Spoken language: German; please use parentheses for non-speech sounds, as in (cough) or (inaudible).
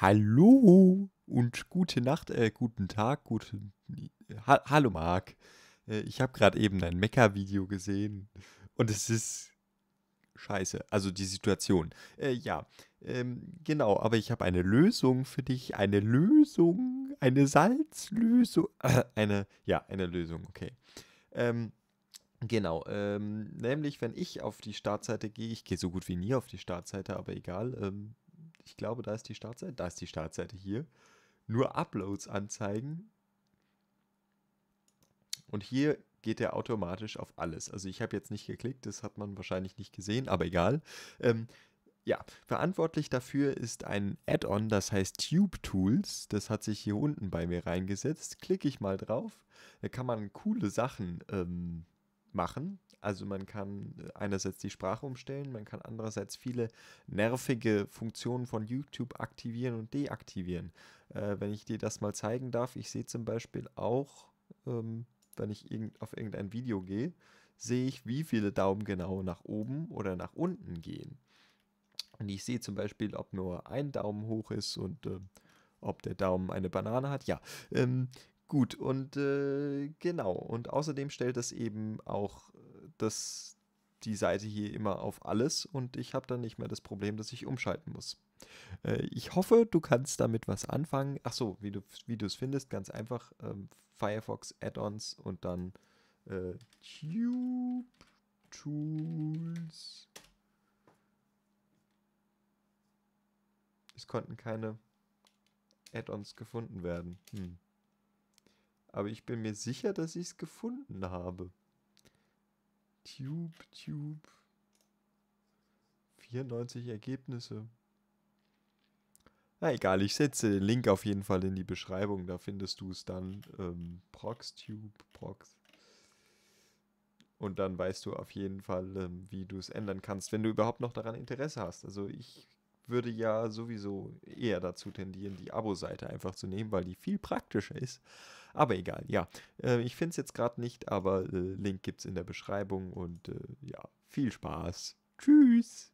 Hallo und gute Nacht, äh, guten Tag, guten. Äh, ha Hallo Marc. Äh, ich habe gerade eben dein Mecker-Video gesehen und es ist scheiße. Also die Situation. Äh, ja, ähm, genau, aber ich habe eine Lösung für dich. Eine Lösung, eine Salzlösung. (coughs) eine, ja, eine Lösung, okay. Ähm, Genau, ähm, nämlich wenn ich auf die Startseite gehe, ich gehe so gut wie nie auf die Startseite, aber egal, ähm, ich glaube, da ist die Startseite, da ist die Startseite hier, nur Uploads anzeigen. Und hier geht er automatisch auf alles. Also ich habe jetzt nicht geklickt, das hat man wahrscheinlich nicht gesehen, aber egal. Ähm, ja, verantwortlich dafür ist ein Add-on, das heißt Tube Tools. Das hat sich hier unten bei mir reingesetzt. Klicke ich mal drauf, da kann man coole Sachen ähm, machen. Also man kann äh, einerseits die Sprache umstellen, man kann andererseits viele nervige Funktionen von YouTube aktivieren und deaktivieren. Äh, wenn ich dir das mal zeigen darf, ich sehe zum Beispiel auch, ähm, wenn ich irgend, auf irgendein Video gehe, sehe ich, wie viele Daumen genau nach oben oder nach unten gehen. Und ich sehe zum Beispiel, ob nur ein Daumen hoch ist und äh, ob der Daumen eine Banane hat. Ja, ähm, Gut, und äh, genau, und außerdem stellt das eben auch äh, das, die Seite hier immer auf alles und ich habe dann nicht mehr das Problem, dass ich umschalten muss. Äh, ich hoffe, du kannst damit was anfangen. Achso, wie du es findest, ganz einfach ähm, Firefox Add-ons und dann äh, Tube Tools. Es konnten keine Add-ons gefunden werden. Hm. Aber ich bin mir sicher, dass ich es gefunden habe. Tube, Tube. 94 Ergebnisse. Na egal, ich setze den Link auf jeden Fall in die Beschreibung. Da findest du es dann. Ähm, ProxTube, Prox. Und dann weißt du auf jeden Fall, ähm, wie du es ändern kannst, wenn du überhaupt noch daran Interesse hast. Also ich würde ja sowieso eher dazu tendieren, die Abo-Seite einfach zu nehmen, weil die viel praktischer ist. Aber egal, ja. Äh, ich finde es jetzt gerade nicht, aber äh, Link es in der Beschreibung und äh, ja, viel Spaß. Tschüss.